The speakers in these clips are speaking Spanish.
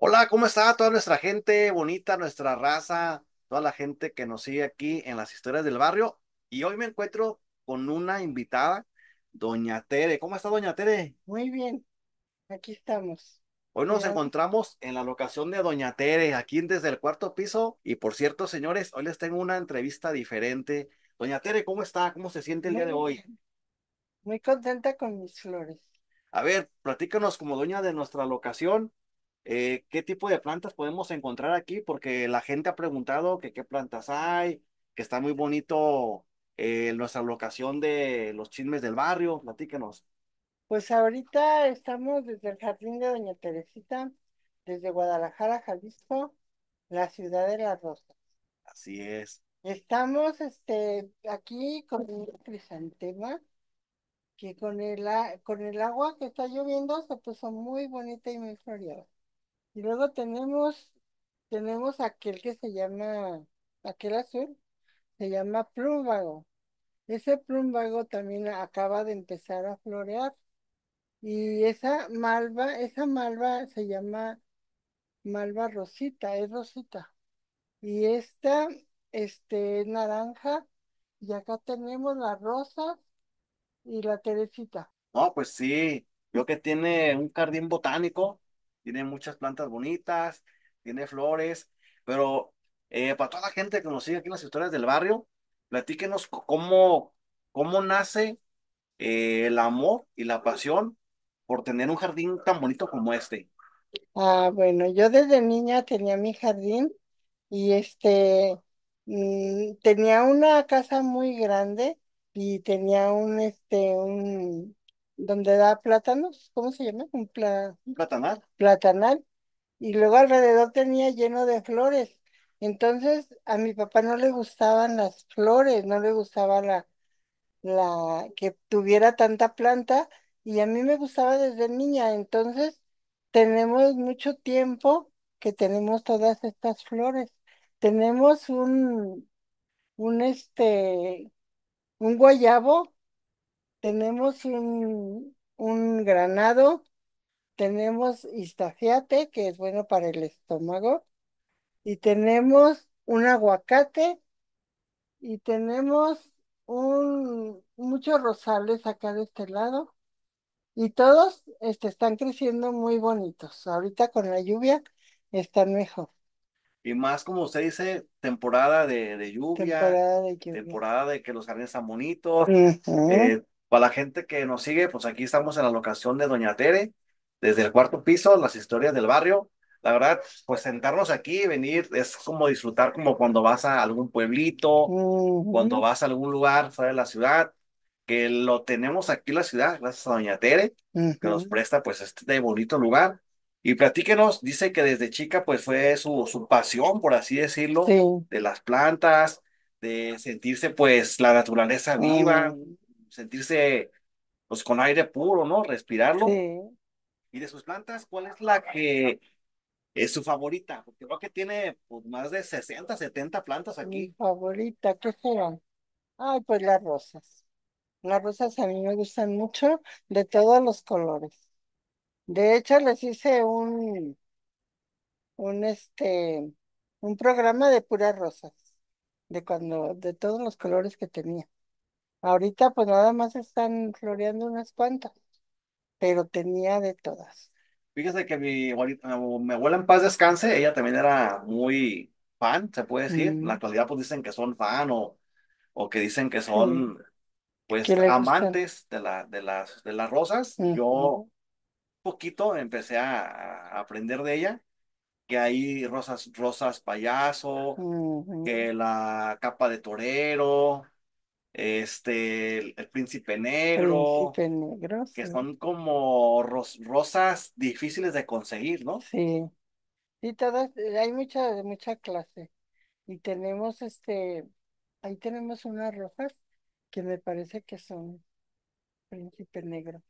Hola, ¿cómo está toda nuestra gente bonita, nuestra raza, toda la gente que nos sigue aquí en las historias del barrio? Y hoy me encuentro con una invitada, Doña Tere. ¿Cómo está Doña Tere? Muy bien, aquí estamos. Hoy nos encontramos en la locación de Doña Tere, aquí desde el cuarto piso. Y por cierto, señores, hoy les tengo una entrevista diferente. Doña Tere, ¿cómo está? ¿Cómo se siente el día de hoy? Muy contenta con mis flores. A ver, platícanos como doña de nuestra locación, eh, qué tipo de plantas podemos encontrar aquí, porque la gente ha preguntado que qué plantas hay, que está muy bonito eh, nuestra locación de los chismes del barrio, platíquenos. Pues ahorita estamos desde el jardín de Doña Teresita, desde Guadalajara, Jalisco, la ciudad de las rosas. Así es. Estamos este, aquí con un crisantema que con el, con el agua que está lloviendo se puso muy bonita y muy floreada. Y luego tenemos, tenemos aquel que se llama, aquel azul, se llama plumbago Ese plumbago también acaba de empezar a florear. Y esa malva, esa malva se llama malva rosita, es rosita. Y esta, este, es naranja. Y acá tenemos las rosas y la teresita. No, pues sí, yo que tiene un jardín botánico, tiene muchas plantas bonitas, tiene flores, pero eh, para toda la gente que nos sigue aquí en las historias del barrio, platíquenos cómo, cómo nace eh, el amor y la pasión por tener un jardín tan bonito como este. Ah, bueno, yo desde niña tenía mi jardín y este mm, tenía una casa muy grande y tenía un este un donde da plátanos, ¿cómo se llama? Un platanal? platanal. Y luego alrededor tenía lleno de flores. Entonces a mi papá no le gustaban las flores, no le gustaba la, la que tuviera tanta planta y a mí me gustaba desde niña. Entonces tenemos mucho tiempo que tenemos todas estas flores. Tenemos un, un este, un guayabo tenemos un, granado, tenemos istafiate, que es bueno para el estómago, y tenemos un aguacate, y tenemos un, muchos rosales acá de este lado, y todos este, están creciendo muy bonitos. Ahorita con la lluvia están mejor. Y más como usted dice, temporada de, lluvia, temporada de que los jardines están bonitos, para la gente que nos sigue, pues aquí estamos en la locación de Doña Tere, desde el cuarto piso, las historias del barrio. La verdad, pues sentarnos aquí venir es como disfrutar como cuando vas a algún pueblito, cuando vas a algún lugar fuera de la ciudad, que lo tenemos aquí en la ciudad, gracias a Doña Tere, que nos presta pues este bonito lugar. Y platíquenos, dice que desde chica pues fue su, su pasión, por así decirlo, de las plantas, de sentirse pues la naturaleza viva sentirse pues con aire puro, ¿no? Respirarlo. Y de sus plantas, ¿cuál es la que es su favorita? Porque creo que tiene pues, más de 60, 70 plantas aquí. Mi favorita, ¿qué serán? Ay, pues las rosas. Las rosas a mí me gustan mucho, de todos los colores. De hecho, les hice un, un este, un programa de puras rosas, de cuando, de todos los colores que tenía. Ahorita pues nada más están floreando unas cuantas, pero tenía de todas. Fíjese que mi abuela en paz descanse, ella también era muy fan, se puede decir. En la mm. actualidad pues dicen que son fan o, o que dicen que son pues amantes de la, de las, de las rosas. Yo un poquito empecé a, aprender de ella, que hay rosas, rosas payaso, que la capa de torero este, el, príncipe negro, Príncipe negro, que son como rosas difíciles de conseguir, ¿no? Sí. Sí, todas, eh, hay mucha, mucha clase. Y tenemos este, ahí tenemos unas rosas que me parece que son príncipe negro.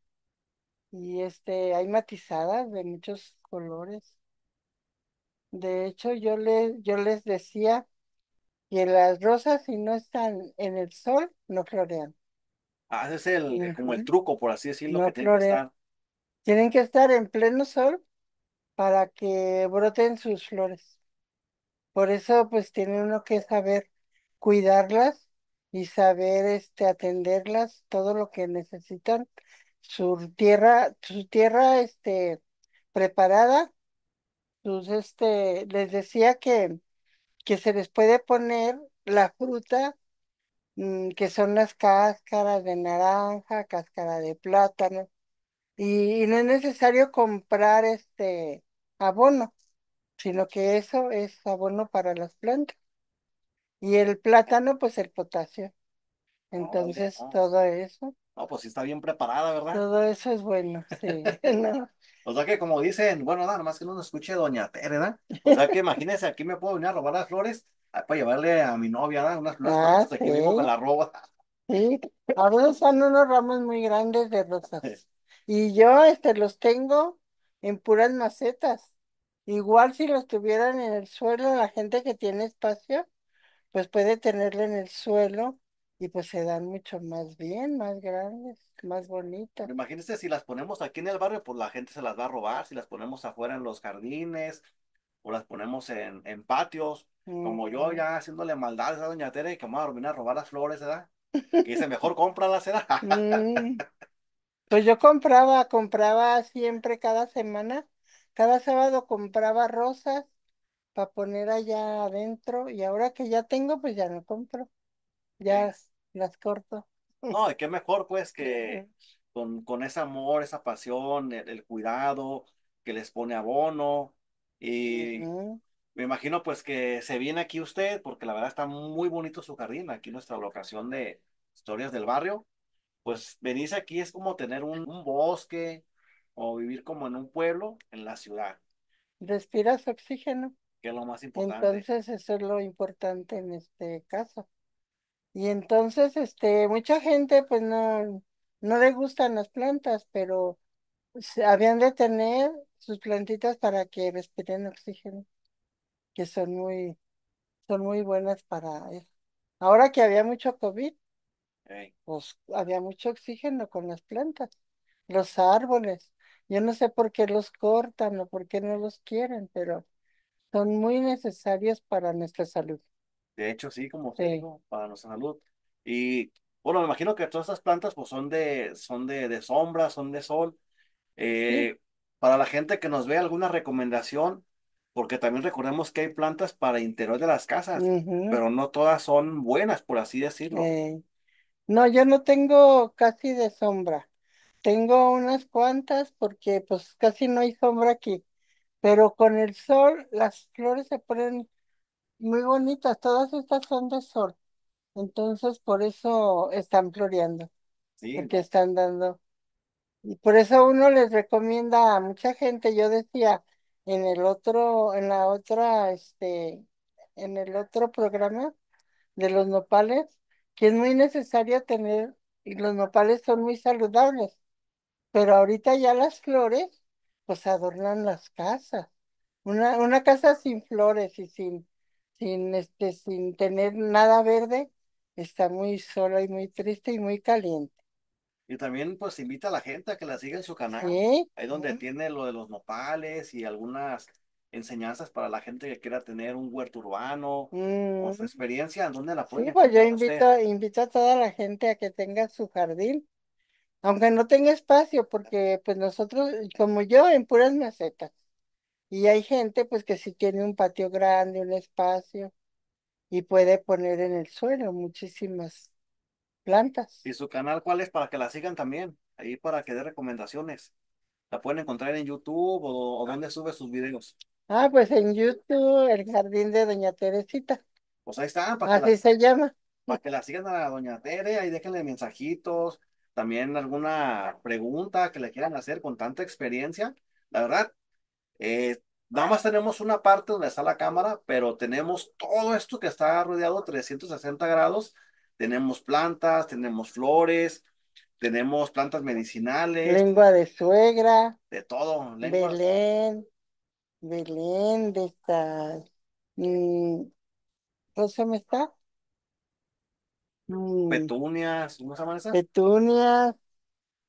Y este, hay matizadas de muchos colores. De hecho, yo les, yo les decía y en las rosas, si no están en el sol, no florean. Ah, ese es el, como el truco, por así decirlo, que No Tienen que estar en pleno sol para que broten sus flores. Por eso, pues, tiene uno que saber cuidarlas y saber, este, atenderlas, todo lo que necesitan. Su tierra, su tierra, este, preparada. Entonces, este, les decía que que se les puede poner la fruta, mm, que son las cáscaras de naranja, cáscara de plátano, y, no es necesario comprar este abono, sino que eso es abono para las plantas. Y el plátano, pues el potasio. Oh, Entonces, todo eso. No, pues sí está bien preparada, ¿verdad? Todo eso es bueno, sí. O sea que como dicen, bueno, nada más que no nos escuche doña Tere, ¿verdad? O sea que imagínense, aquí me puedo venir a robar las flores ah, para llevarle a mi novia, Unas flores, ah, aquí me la roba. Sí, a veces son unos ramos muy grandes de rosas. Y yo este, los tengo en puras macetas. Igual si los tuvieran en el suelo, la gente que tiene espacio, pues puede tenerlo en el suelo y pues se dan mucho más bien, más grandes, más bonitas. Imagínense si las ponemos aquí en el barrio, pues la gente se las va a robar, si las ponemos afuera en los jardines o las ponemos en, en patios, como yo ya haciéndole maldades a Doña Tere que vamos a dormir a robar las flores, ¿verdad? Que dice, mejor cómpralas, ¿verdad? Mm. Pues yo compraba, compraba siempre cada semana, cada sábado compraba rosas para poner allá adentro y ahora que ya tengo, pues ya no compro ya las corto. No, y qué mejor pues que con, con ese amor, esa pasión, el, cuidado que les pone abono y me imagino pues que se viene aquí usted porque la verdad está muy bonito su jardín, aquí nuestra locación de historias del barrio, pues venirse aquí es como tener un, bosque o vivir como en un pueblo en la ciudad, Respiras oxígeno, que es lo más importante. entonces eso es lo importante en este caso. Y entonces, este, mucha gente pues no, no le gustan las plantas, pero habían de tener sus plantitas para que respiren oxígeno, que son muy, son muy buenas para eso. Ahora que había mucho COVID, pues había mucho oxígeno con las plantas, los árboles. Yo no sé por qué los cortan o por qué no los quieren, pero son muy necesarios para nuestra salud. De hecho, sí, como para nuestra salud. Y bueno, me imagino que todas estas plantas pues son de, son de, de sombra, son de sol. Eh, para la gente que nos ve alguna recomendación, porque también recordemos que hay plantas para interior de las casas, pero no todas son buenas, por así decirlo. Eh, no, yo no tengo casi de sombra. Tengo unas cuantas porque pues casi no hay sombra aquí, pero con el sol las flores se ponen muy bonitas, todas estas son de sol, entonces por eso están floreando, Sí, porque están dando. Y por eso uno les recomienda a mucha gente, yo decía en el otro, en la otra, este, en el otro programa de los nopales, que es muy necesario tener, y los nopales son muy saludables, pero ahorita ya las flores, pues adornan las casas. Una, una casa sin flores y sin sin, este, sin tener nada verde, está muy sola y muy triste y muy caliente. Y también pues invita a la gente a que la siga en su canal. Ahí donde tiene lo de los nopales y algunas enseñanzas para la gente que quiera tener un huerto urbano o su mm. experiencia, ¿en donde la puede? Sí, pues yo invito, a toda la gente a que tenga su jardín, aunque no tenga espacio, porque pues nosotros, como yo, en puras macetas. Y hay gente pues que sí tiene un patio grande, un espacio y puede poner en el suelo muchísimas plantas. ¿Y su canal cuál es para que la sigan también? Ahí para que dé recomendaciones. ¿La pueden encontrar en YouTube o, ah. donde sube sus videos? Ah, pues en YouTube, el jardín de Doña Teresita. Pues ahí está, Así se llama. para que la sigan a Doña Tere, ahí déjenle mensajitos, también alguna pregunta que le quieran hacer con tanta experiencia. La verdad, eh, nada más tenemos una parte donde está la cámara, pero tenemos todo esto que está rodeado 360 grados. Tenemos plantas, tenemos flores, tenemos plantas medicinales. Lengua de suegra. De todo. Belén. Belén de estas mm, ¿Cómo se me está? Mm. Petunias, ¿cómo se llama esa? Petunias,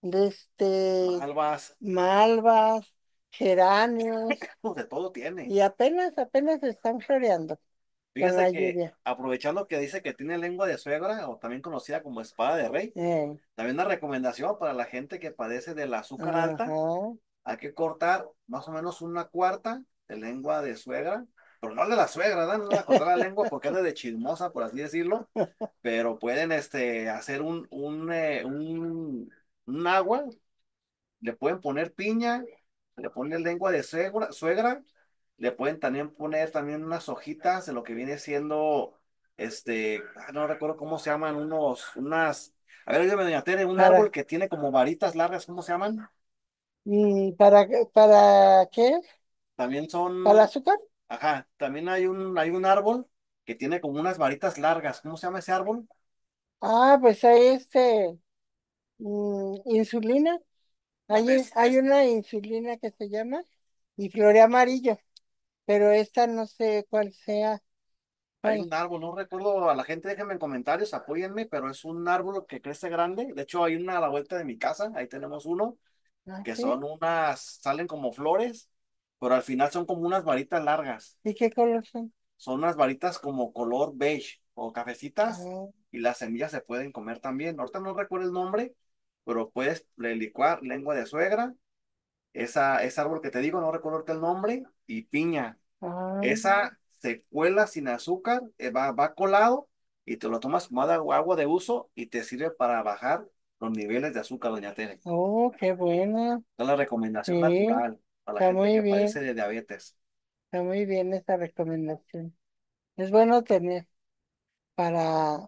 de este. Malvas. Malvas geranios. Pues, de todo tiene. Y apenas, apenas están floreando. que, aprovechando que dice que tiene lengua de suegra o también conocida como espada de rey, eh. también una recomendación para la gente que padece del azúcar alta, hay que cortar más o menos una cuarta de lengua de suegra, pero no de la suegra, ¿verdad? no otra la lengua porque es de chismosa, por así decirlo, pero pueden este, hacer un, un, eh, un, un agua, le pueden poner piña, le ponen lengua de suegra, suegra, le pueden también poner también unas hojitas de lo que viene siendo, este, ah, no recuerdo cómo se llaman, unos, unas, a ver, yo doy a tener un árbol que tiene como varitas largas, ¿cómo se llaman? para, para qué? También son... ¿Para azúcar? Ajá, también hay un, hay un árbol que tiene como unas varitas largas, ¿cómo se llama ese árbol? Ah, pues hay este, mm, insulina. Hay, una insulina que se llama y flore amarillo, pero esta no sé cuál sea. hay un árbol, no recuerdo a la gente, déjenme en comentarios, apóyenme, pero es un árbol que crece grande. De hecho, hay una a la vuelta de mi casa, ahí tenemos uno, ah, que son unas, salen como flores, pero al final son como unas varitas largas. ¿Y qué color son? Son unas varitas como color beige o cafecitas ah. y las semillas se pueden comer también. Ahorita no recuerdo el nombre, pero puedes licuar lengua de suegra, esa, ese árbol que te digo, no recuerdo el nombre, y piña. Ah. Esa secuela sin azúcar, eh, va, colado y te lo tomas como agua de uso y te sirve para bajar los niveles de azúcar, doña Tere. Oh, qué buena. Es la recomendación natural para la gente que padece de diabetes. Está muy bien esta recomendación. Es bueno tener para,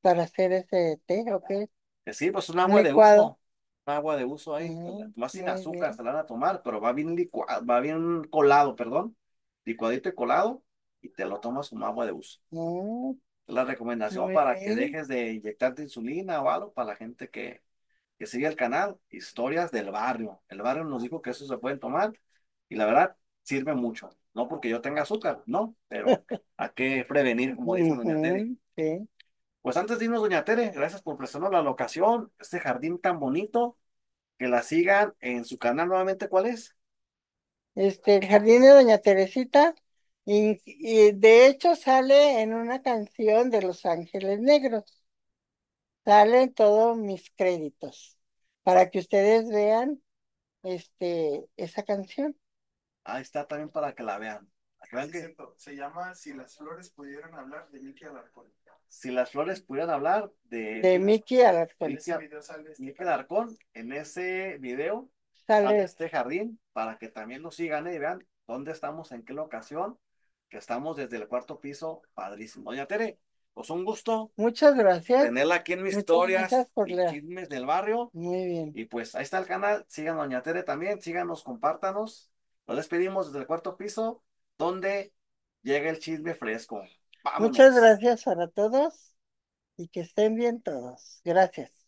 para hacer ese té, ¿ok? Sí, pues un agua de uso. Un agua de uso ahí. Pues, más sin azúcar, se la van a tomar, pero va bien licuado, va bien colado, perdón. Licuadito y colado. Y te lo tomas como agua de uso. La recomendación para que dejes de inyectarte insulina o algo para la gente que, que sigue el canal. Historias del barrio. El barrio nos dijo que eso se pueden tomar. Y la verdad, sirve mucho. No porque yo tenga azúcar, no, pero a qué prevenir, como dice doña Teddy. sí. Pues antes dinos, doña Tere, gracias por prestarnos la locación, este jardín tan bonito, que la sigan en su canal nuevamente, ¿cuál es? Este, el jardín de doña Teresita, y, de hecho sale en una canción de Los Ángeles Negros. Salen todos mis créditos para que ustedes vean este, esa canción. Ahí está también para que la vean. se llama Si las flores pudieran hablar de Miki Alarcón si las flores pudieran hablar de... De Miki Alarcón. Alarcón en ese video sale este, este. este jardín para que también lo sigan y vean dónde estamos, en qué locación, que estamos desde el cuarto piso, padrísimo. Doña Tere, pues un gusto. Muchas gracias. Tenerla aquí en mis Muchas historias por y chismes del barrio. Muy bien. Y pues ahí está el canal, sigan Doña Tere también, síganos, compártanos. Nos despedimos desde el cuarto piso, donde llega el chisme fresco. Muchas gracias para todos y que estén bien todos. Gracias.